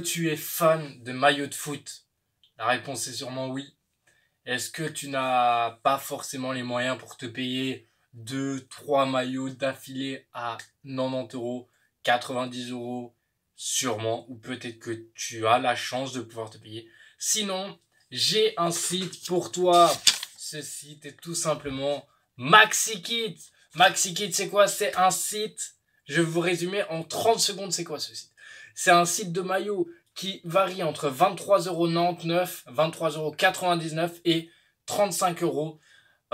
tu es fan de maillots de foot La réponse est sûrement oui. Est-ce que tu n'as pas forcément les moyens pour te payer 2, 3 maillots d'affilée à 90 euros, 90 euros Sûrement, ou peut-être que tu as la chance de pouvoir te payer. Sinon, j'ai un site pour toi. Ce site est tout simplement MaxiKit. MaxiKit, c'est quoi C'est un site. Je vais vous résumer en 30 secondes, c'est quoi ce site c'est un site de maillots qui varie entre 23,99€, 23,99€ et 35€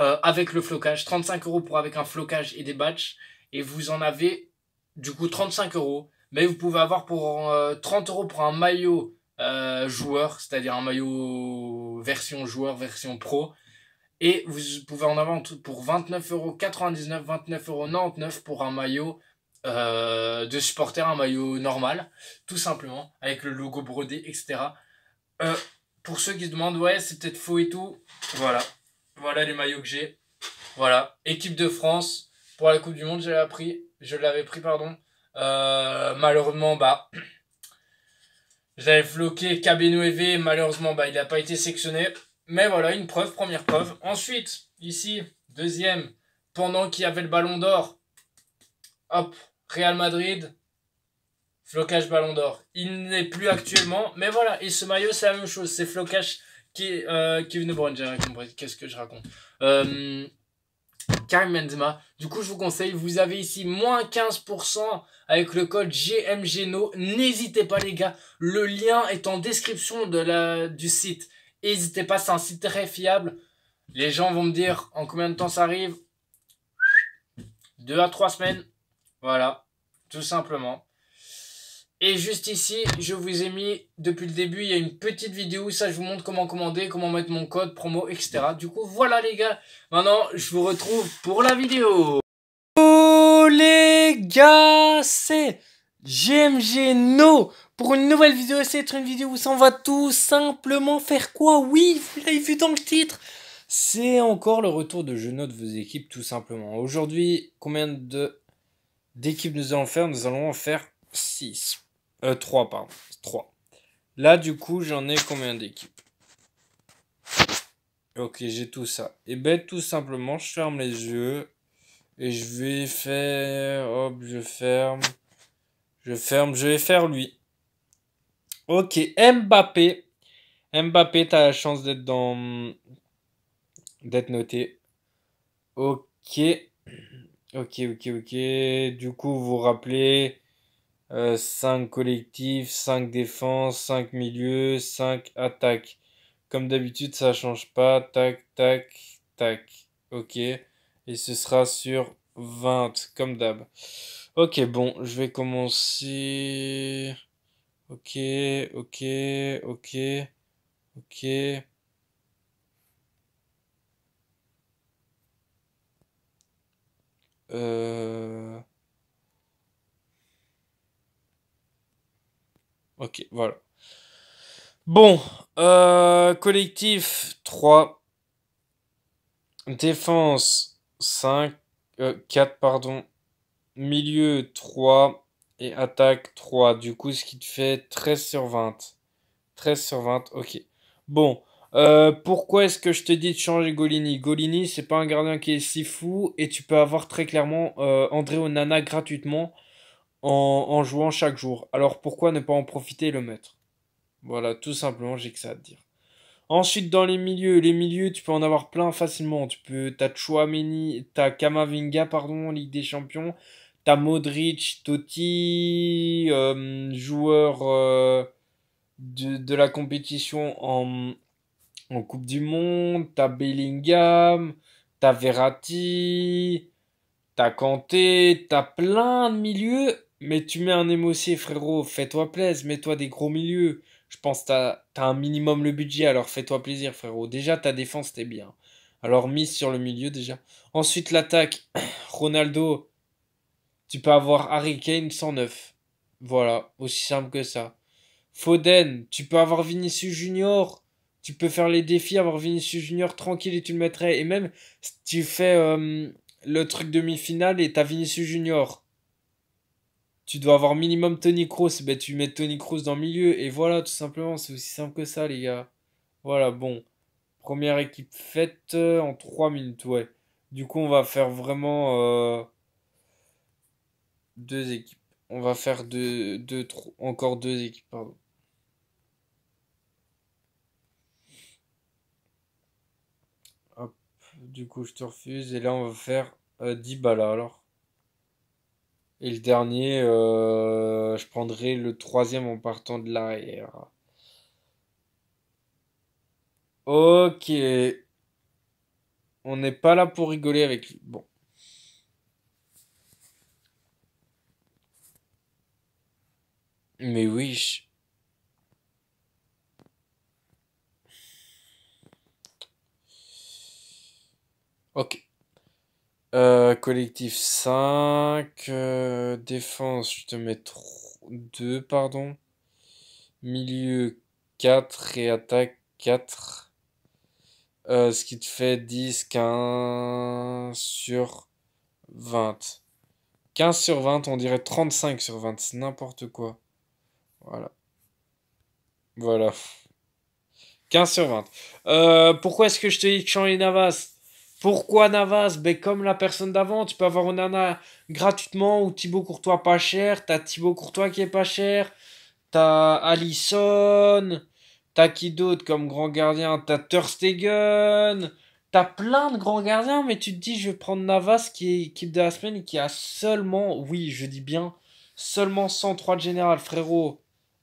euh, avec le flocage. 35€ pour avec un flocage et des batchs. Et vous en avez du coup 35€. Mais vous pouvez avoir pour 30€ euh, pour un maillot euh, joueur, c'est-à-dire un maillot version joueur, version pro. Et vous pouvez en avoir pour 29,99€, 29,99€ pour un maillot euh, de supporter un maillot normal, tout simplement, avec le logo brodé, etc. Euh, pour ceux qui se demandent, ouais, c'est peut-être faux et tout, voilà. Voilà les maillots que j'ai. Voilà. Équipe de France, pour la Coupe du Monde, je l'avais pris. Je l'avais pris, pardon. Euh, malheureusement, bah. J'avais floqué KB9EV, malheureusement, bah, il n'a pas été sectionné. Mais voilà, une preuve, première preuve. Ensuite, ici, deuxième, pendant qu'il y avait le ballon d'or, hop, Real Madrid, flocage Ballon d'Or. Il n'est plus actuellement, mais voilà, et ce maillot, c'est la même chose. C'est flocage qui, euh, De Bruyne, Qu'est-ce que je raconte euh, Karim Benzema. Du coup, je vous conseille, vous avez ici moins 15% avec le code GMGNO. N'hésitez pas, les gars. Le lien est en description de la, du site. N'hésitez pas, c'est un site très fiable. Les gens vont me dire en combien de temps ça arrive. Deux à trois semaines. Voilà, tout simplement. Et juste ici, je vous ai mis, depuis le début, il y a une petite vidéo, ça je vous montre comment commander, comment mettre mon code, promo, etc. Du coup, voilà les gars, maintenant je vous retrouve pour la vidéo. Oh les gars, c'est GMG No pour une nouvelle vidéo, c'est une vidéo où ça va tout simplement faire quoi Oui, vous l'avez vu dans le titre c'est encore le retour de no de vos équipes tout simplement. Aujourd'hui, combien de d'équipe nous allons faire, nous allons en faire 6. 3, euh, pardon. 3. Là, du coup, j'en ai combien d'équipes Ok, j'ai tout ça. Et eh ben, tout simplement, je ferme les yeux. Et je vais faire... Hop, je ferme. Je ferme, je vais faire lui. Ok, Mbappé. Mbappé, t'as la chance d'être dans... D'être noté. Ok. Ok, ok, ok. Du coup, vous rappelez 5 euh, collectifs, 5 défenses, 5 milieux, 5 attaques. Comme d'habitude, ça change pas. Tac, tac, tac. Ok. Et ce sera sur 20, comme d'hab. Ok, bon, je vais commencer. Ok, ok, ok, ok. Euh, ok, voilà. Bon, euh, collectif 3. Défense 5, 4, euh, pardon. Milieu 3 et attaque 3. Du coup, ce qui te fait 13 sur 20. 13 sur 20, ok. Bon, euh, pourquoi est-ce que je te dis de changer Golini Golini, c'est pas un gardien qui est si fou et tu peux avoir très clairement euh, André Onana gratuitement en, jouant chaque jour. Alors pourquoi ne pas en profiter et le mettre Voilà, tout simplement, j'ai que ça à te dire. Ensuite, dans les milieux, les milieux, tu peux en avoir plein facilement. Tu peux, t'as Chouameni, t'as Kamavinga, pardon, Ligue des Champions. T'as Modric, Totti, euh, joueur euh, de, la compétition en, en Coupe du Monde, t'as Bellingham, t'as Verratti, t'as Kanté, t'as plein de milieux, mais tu mets un émotier, frérot, fais-toi plaisir, mets-toi des gros milieux. Je pense que t'as as un minimum le budget, alors fais-toi plaisir, frérot. Déjà, ta défense, t'es bien. Alors, mise sur le milieu, déjà. Ensuite, l'attaque. Ronaldo, tu peux avoir Harry Kane 109. Voilà, aussi simple que ça. Foden, tu peux avoir Vinicius Junior tu peux faire les défis, avoir Vinicius Junior tranquille et tu le mettrais. Et même, si tu fais euh, le truc demi-finale et t'as Vinicius Junior, tu dois avoir minimum Tony Kroos. Ben, tu mets Tony Kroos dans le milieu. Et voilà, tout simplement, c'est aussi simple que ça, les gars. Voilà, bon. Première équipe faite euh, en 3 minutes, ouais. Du coup, on va faire vraiment euh, deux équipes. On va faire deux, deux, encore deux équipes, pardon. du coup je te refuse. Et là on va faire 10 euh, balles, alors. Et le dernier, euh, je prendrai le troisième en partant de l'arrière. Ok. On n'est pas là pour rigoler avec lui. Bon. Mais oui. Ok. Euh, collectif 5. Euh, défense, je te mets 2, pardon. Milieu 4 et attaque 4. Euh, ce qui te fait 10, 15 sur 20. 15 sur 20, on dirait 35 sur 20, c'est n'importe quoi. Voilà. Voilà. 15 sur 20. Euh, pourquoi est-ce que je te dis que Champ Navas pourquoi Navas ben, Comme la personne d'avant, tu peux avoir Onana gratuitement ou Thibaut Courtois pas cher. T'as Thibaut Courtois qui est pas cher. T'as Allison. T'as qui d'autre comme grand gardien T'as Thurstegen. T'as plein de grands gardiens, mais tu te dis, je vais prendre Navas qui est équipe de la semaine et qui a seulement, oui, je dis bien, seulement 103 de général, frérot.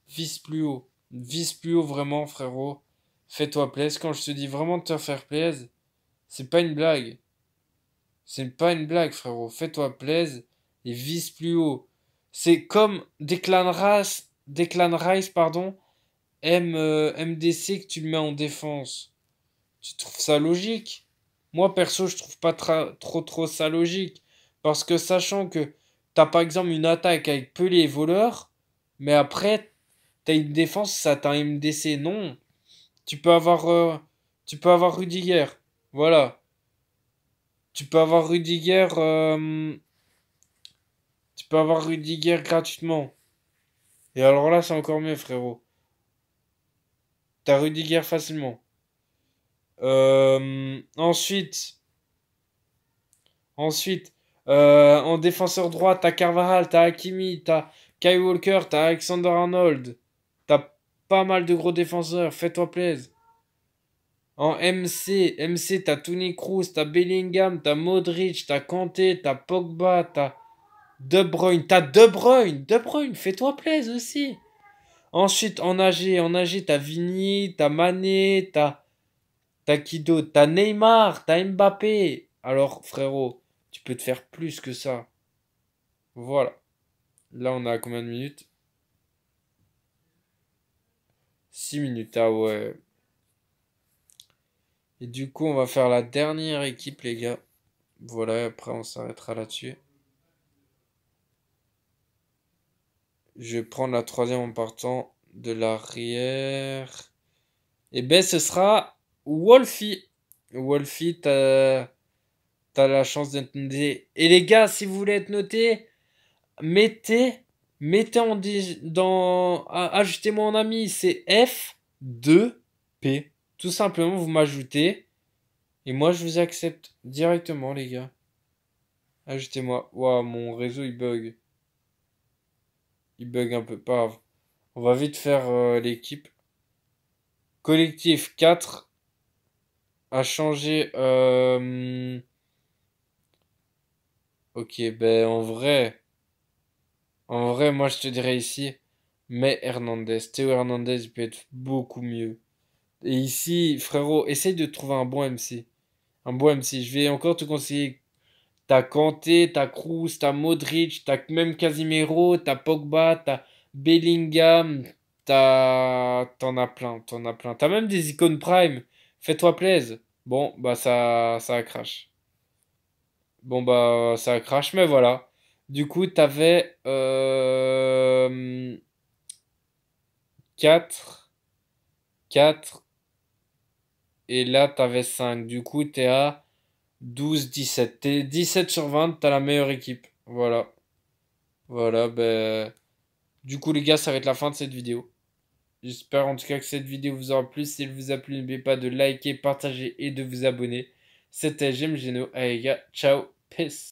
Vise plus haut. Vise plus haut, vraiment, frérot. Fais-toi plaisir. Quand je te dis vraiment de te faire plaisir, c'est pas une blague. C'est pas une blague, frérot. Fais-toi plaise et vise plus haut. C'est comme des race race race pardon, euh, M, MDC que tu mets en défense. Tu trouves ça logique Moi, perso, je trouve pas trop trop ça logique. Parce que sachant que t'as par exemple une attaque avec Pelé et Voleur, mais après, t'as une défense, ça t'a un MDC. Non. Tu peux avoir, euh, tu peux avoir Rudiger. Voilà. Tu peux avoir Rudiger. Euh, tu peux avoir Rudiger gratuitement. Et alors là, c'est encore mieux, frérot. T'as Rudiger facilement. Euh, ensuite. Ensuite, euh, en défenseur droit, t'as Carvajal, t'as Hakimi, t'as Kai Walker, t'as Alexander Arnold. T'as pas mal de gros défenseurs, fais-toi plaisir. En MC, MC, t'as Tony Cruz, t'as Bellingham, t'as Modric, t'as Kanté, t'as Pogba, t'as De Bruyne, t'as De Bruyne, De Bruyne, fais-toi plaisir aussi. Ensuite, en AG, en AG, t'as Vini, t'as Mané, t'as. T'as qui T'as Neymar, t'as Mbappé. Alors, frérot, tu peux te faire plus que ça. Voilà. Là, on a combien de minutes 6 minutes, ah ouais. Et du coup, on va faire la dernière équipe, les gars. Voilà, après, on s'arrêtera là-dessus. Je vais prendre la troisième en partant de l'arrière. Et eh ben, ce sera Wolfie. Wolfie, t'as la chance d'être noté. Et les gars, si vous voulez être noté, mettez, mettez en dans, ajoutez-moi en ami, c'est F2P. Tout simplement, vous m'ajoutez. Et moi, je vous accepte directement, les gars. Ajoutez-moi. Waouh, mon réseau, il bug. Il bug un peu. Pas On va vite faire euh, l'équipe. Collectif 4 a changé. Euh, ok, ben en vrai. En vrai, moi, je te dirais ici. Mais Hernandez. Théo Hernandez, il peut être beaucoup mieux. Et ici, frérot, essaye de trouver un bon MC. Un bon MC. Je vais encore te conseiller. ta Kanté, ta Cruz, ta Modric, t'as même Casimiro, t'as Pogba, t'as Bellingham, t'as... T'en as plein, t'en as plein. T'as même des icônes prime. Fais-toi plaise. Bon, bah ça, ça crache. Bon, bah ça crache, mais voilà. Du coup, t'avais... Euh... 4, 4, et là, t'avais 5. Du coup, t'es à 12, 17. T'es 17 sur 20, t'as la meilleure équipe. Voilà. Voilà, ben. Du coup, les gars, ça va être la fin de cette vidéo. J'espère en tout cas que cette vidéo vous aura plu. Si elle vous a plu, n'oubliez pas de liker, partager et de vous abonner. C'était Jim Geno. Allez, les gars, ciao, peace.